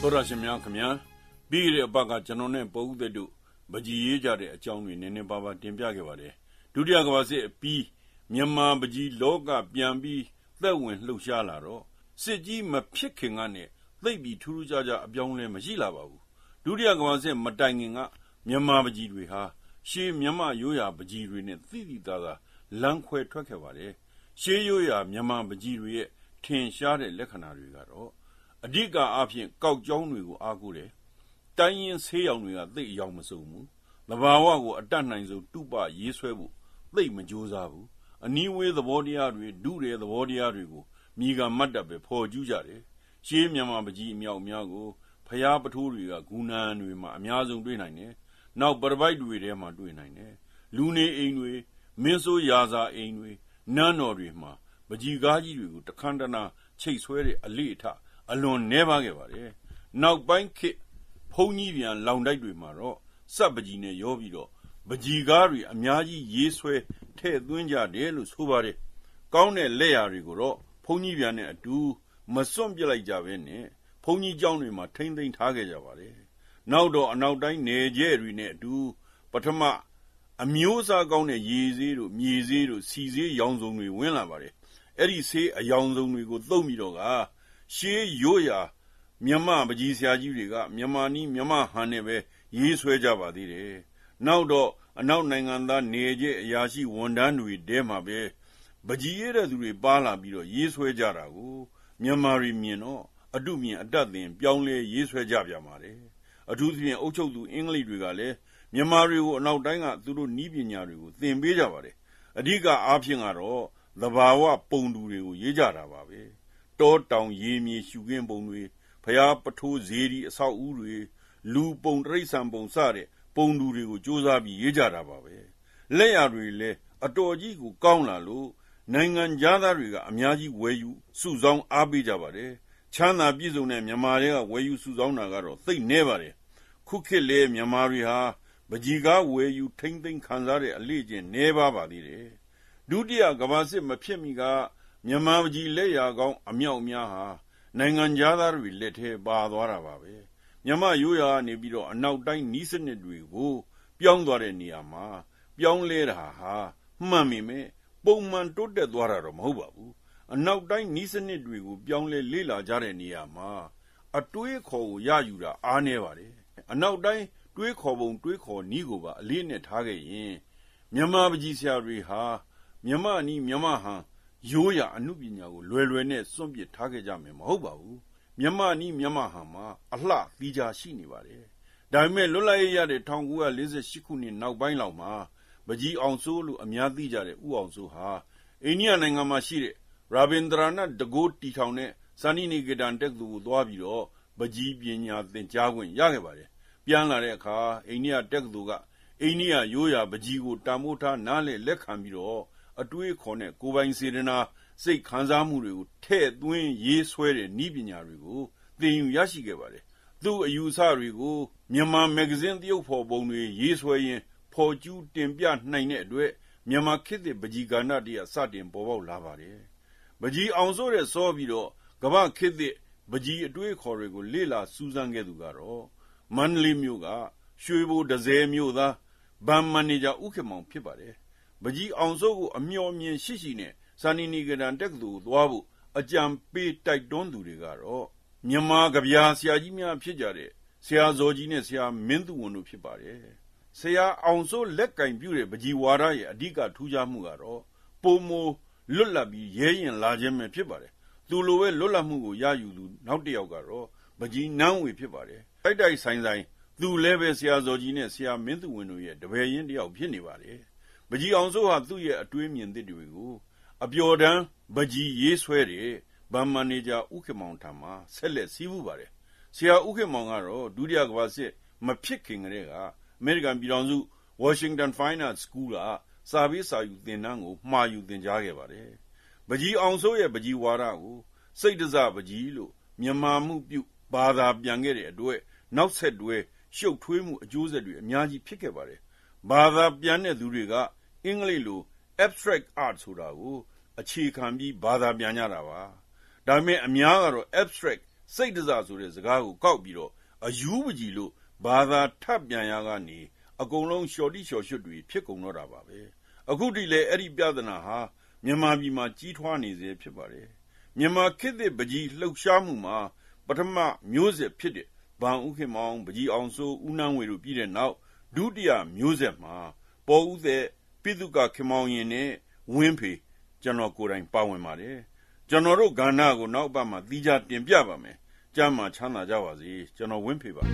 သောတာရှင်များခင်ဗျာပြီးရတဲ့အပတ်ကကျွန်တော်နဲ့ပုံဥသက်တို့ဗကြီးရေးကြတဲ့အကြောင်းတွေနည်းနည်းပါးပါးတင်ပြခဲ့ပါတယ်ဒုတိယကမ္ဘာစစ်အပြီးမြန်မာဗကြီးလောကပြန်ပြီးသက်ဝင်လှုပ်ရှားလာတော့စစ်ကြီးမဖြစ်ခင်ကနဲ့သိပ်ပြီးထူးထူးခြားခြားအပြောင်းလဲမရှိလာပါဘူးဒုတိယကမ္ဘာစစ်မတိုင်ခင်ကမြန်မာဗကြီးတွေဟာရှေးမြန်မာရိုးရာဗကြီးတွေနဲ့သိသိသာသာလမ်းခွဲထွက်ခဲ့ပါတယ်ရှေးရိုးရာမြန်မာဗကြီးတွေရဲ့ထင်ရှားတဲ့လက္ခဏာတွေကတော့အဓိကအားဖြင့်ကောက်ကြောင်းတွေကိုအားကိုးတယ်တိုင်းရင်းဆေးရောင်တွေကသိအယောင်မစုံဘူးတဘာဝကိုအတတ်နိုင်ဆုံးတုပရေးဆွဲဖို့သိမကြိုးစားဘူးအနီးဝေးသဘောတရားတွေဒုတဲ့သဘောတရားတွေကိုမိကမတ်တပ်ပဲဖော်ကျူးကြတယ်ရှေးမြန်မာပကြီးအမြောက်များကိုဖျားပထိုးတွေကဂူနန်တွေမှာအများဆုံးတွေ့နိုင်တယ်နောက်ပရပိုက်တွေထဲမှာတွေ့နိုင်တယ်လူနေအိမ်တွေမင်းဆိုးရာဇာအိမ်တွေနန်းတော်တွေမှာပကြီးကားကြီးတွေကို တခန္ဓနာချိတ်ဆွဲတဲ့အလေအထအလွန်နှဲပါခဲ့ပါတယ်။နောက်ပိုင်းခေတ်ဘုံကြီးပြန်လောင်တိုက်တွေမှာတော့စပ်ပကြီးနဲ့ရောပြီးတော့ပကြီးကားတွေအများကြီးရေးဆွဲထည့်သွင်းကြတယ်လို့ဆိုပါတယ်။ကောင်းတဲ့လက်ရာတွေကိုတော့ဘုံကြီးပြန်နဲ့အတူမစွန့်ပစ်လိုက်ကြပဲနဲ့ဘုံကြီးကျောင်းတွေမှာထိမ့်သိမ်းထားခဲ့ကြပါတယ်။နောက်တော့အနောက်တိုင်းနေကျဲတွေနဲ့အတူပထမအမျိုးအစားကောင်းတဲ့ရေစည်းတို့မြေစည်းတို့စီစည်းရောင်စုံတွေဝင်လာပါတယ်။အဲ့ဒီဆေးအယောင်စုံတွေကိုသုံးပြီးတော့ကရှေးရိုးရာမြမပကြီးဆရာကြီးတွေကမြမနီးမြမဟန်နဲ့ပဲရေးဆွဲကြပါသေးတယ်။နောက်တော့အနောက်နိုင်ငံသားနေကျအရာရှိဝန်ထမ်းတွေတဲမှာပဲပကြီးရတဲ့သူတွေပါလာပြီးတော့ရေးဆွဲကြတာကိုမြန်မာတွေမြင်တော့အတုမြင်အတတ်သင်ပြောင်းလဲရေးဆွဲကြပြန်ပါတယ်။အထူးသဖြင့်အုပ်ချုပ်သူအင်္ဂလိပ်တွေကလည်းမြန်မာတွေကိုအနောက်တိုင်းကသူတို့နီးပညာတွေကိုသင်ပေးကြပါတယ်။အဓိကအားဖြင့်ကတော့သဘာဝပုံတူတွေကိုရေးကြတာပါပဲ။တောတောင်ရေမြေရှုခင်းပုံတွေဘုရားပထိုးဇေဒီအဆောက်အဦတွေလူပုံတရိษံပုံစတဲ့ပုံသူတွေကိုစူးစမ်းပြီးရေးကြတာပါပဲလက်ရတွေလည်းအတော်ကြီးကိုကောင်းလာလို့နိုင်ငံသားတွေကအများကြီးဝယ်ယူစုဆောင်းအားပေးကြပါတယ်ချမ်းသာပြည်စုံတဲ့မြန်မာတွေကဝယ်ယူစုဆောင်းတာကတော့သိမ့်နေပါတယ်ခုခေတ်လေမြန်မာတွေဟာပကြီးကားဝယ်ယူ ထိမ့်သိမ့်ခံစားတဲ့အလေ့ကျင့်နေပါပါသေးတယ်ဒုတိယကမ္ဘာစစ်မဖြစ်မီကမြန်မာပြည်လက်ရာကောင်းအမြောက်များဟာနိုင်ငံသားတွေလက်ထဲပါသွားတာပါပဲမြန်မာရိုးရာနေပြီးတော့အနောက်တိုင်းနီးစနစ်တွေကို ပြောင်းသွားတဲ့နေရာမှာပြောင်းလဲတာဟာမှန်မိမဲ့ပုံမှန်တိုးတက်သွားတာတော့မဟုတ်ပါဘူးအနောက်တိုင်းနီးစနစ်တွေကိုပြောင်းလဲလေ့လာကြတဲ့နေရာမှာ အတွေးခေါ်ကိုရယူတာအားနည်းပါတယ်အနောက်တိုင်းတွေးခေါ်ပုံ တွေးခေါ်နီးကိုပါအလေးနဲ့ထားခဲ့ရင်မြန်မာပကြီးဆရာတွေဟာမြမနီမြမဟန်ရိုးရာအမှုပညာကိုလွယ်လွယ်နဲ့စွန့်ပစ်ထားခဲ့ကြမယ်မဟုတ်ပါဘူးမြန်မာနီးမြန်မာဟန်မှာအလှသီးခြားရှိနေပါတယ်ဒါပေမဲ့လွတ်လပ်ရေးရတဲ့1948ခုနှစ်နောက်ပိုင်းလောက်မှာပကြီးအောင်စိုးလို့အများသိကြတဲ့ဥအောင်စိုးဟာအိန္ဒိယနိုင်ငံမှာရှိတဲ့ရာဗင်ဒရာနတ်တကိုးတီထောင်တဲ့စာနိနိကေတန်တက္ကသိုလ်ကိုသွားပြီးတော့ပကြီးပညာသင်ကြားခွင့်ရခဲ့ပါတယ်ပြန်လာတဲ့အခါအိန္ဒိယတက္ကသိုလ်ကအိန္ဒိယရိုးရာပကြီးကိုတာမိုးထားနားလေလက်ခံပြီးတော့အတွေးခေါ်နဲ့ကိုယ်ပိုင်စေတနာစိတ်ခံစားမှုတွေကိုထဲ့သွင်းရေးဆွဲတဲ့ဤပညာတွေကိုသင်ယူရရှိခဲ့ပါတယ်။သူ့အယူအဆတွေကိုမြန်မာမဂ္ဂဇင်းသရုပ်ဖော်ပုံတွေရေးဆွဲရင်းဖော်ကျူးတင်ပြနိုင်တဲ့အတွက်မြန်မာခေတ်သစ်ပကြီးကဏ္ဍတည်းကစတင်ပေါ်ပေါက်လာပါတယ်။ပကြီးအောင်စိုးတဲ့စောပြီးတော့ကမ္ဘာခေတ်သစ်ပကြီးအတွေးခေါ်တွေကိုလေ့လာစူးစမ်းခဲ့သူကတော့မန္တလေးမြို့ကရွှေဘိုဒဇယ်မြို့သားဗန်မန်နေဂျာဦးခင်မောင်ဖြစ်ပါတယ်။ပကြီးအောင်စိုးကိုအမျှော်မြင်ရှိရှိနဲ့ဇာနီနီဂရန်တက္ကသိုလ်ကိုသွားဖို့အကြံပေးတိုက်တွန်းသူတွေကတော့မြန်မာကဗျာဆရာကြီးများဖြစ်ကြတဲ့ဆရာဇော်ကြီးနဲ့ဆရာမင်းသူဝန်တို့ဖြစ်ပါတယ်။ဆရာအောင်စိုးလက်ကင်ပြုတဲ့ပကြီးဝါဒရဲ့အဓိကထူးခြားမှုကတော့ပုံမလွတ်လပ်ပြီးရဲရင်လာခြင်းပဲဖြစ်ပါတယ်။သူလိုပဲလွတ်လပ်မှုကိုရယူသူနောက်တစ်ယောက်ကတော့ပကြီးနန်းဝေဖြစ်ပါတယ်။တိုက်တိုက်ဆိုင်ဆိုင် သူလည်းပဲဆရာဇော်ကြီးနဲ့ဆရာမင်းသူဝန်တို့ရဲ့တပည့်ရင်းတယောက်ဖြစ်နေပါတယ်။ပကြီးအောင်စိုးဟာသူ့ရဲ့အတွေးမြင်သစ်တွေကို အပျော်တမ်းပကြီးရေးဆွဲတဲ့ဗန်မန်နေဂျာဥက္ကမောင်ထံမှာဆက်လက်စီးပူပါတယ်။ဆရာဥက္ကမောင်ကတော့ဒုတိယကမ္ဘာစစ်မဖြစ်ခင်ကတည်းကအမေရိကန်ပြည်ထောင်စု Washington Finance School ကစာပေးစာယူသင်တန်းကိုမှာယူသင်ကြားခဲ့ပါတယ်။ပကြီးအောင်စိုးရဲ့ပကြီးဝါဒကိုစိတ်တစပကြီးလို့မြန်မာမှုပြုဘာသာပြန်ခဲ့တဲ့အတွက်နောက်ဆက်တွဲရှုပ်ထွေးမှုအကျိုးဆက်တွေအများကြီးဖြစ်ခဲ့ပါတယ်။ဘာသာပြန်တဲ့သူတွေကအင်္ဂလိပ်လို abstract art ဆိုတာကိုအခြေခံပြီးဘာသာပြန်ကြတာပါဒါပေမဲ့အများကတော့ abstract စိတ်တစဆိုတဲ့စကားကိုကောက်ပြီးတော့အယူပကြီးလို့ဘာသာထပ်ပြန်ရကနေအကုန်လုံးလျှော်တိလျှော်ရွှတ်တွေဖြစ်ကုန်တော့တာပါပဲအခုတည်းလေအဲ့ဒီပြဿနာဟာမြန်မာပြည်မှာကြီးထွားနေစေဖြစ်ပါတယ်မြန်မာခေတ်သစ်ပကြီးလှုပ်ရှားမှုမှာ ပထမမျိုးဆက်ဖြစ်တဲ့ဗန်ဥခင်မောင်ပကြီးအောင်စိုးဦးနှန်းဝေတို့ပြည်တဲ့နောက်ဒုတိယမျိုးဆက်မှာပေါ်ဦးသက်ပိတုကခင်မောင်ရင်နဲ့ဝင်းဖေကျွန်တော်ကိုယ်တိုင်ပါဝင်ပါတယ်ကျွန်တော်တို့ကဏ္ဍကိုနောက်ပတ်မှာတီးခြားတင်ပြပါမယ်ကြမ်းမှချမ်းသာကြပါစေကျွန်တော်ဝင်းဖေပါ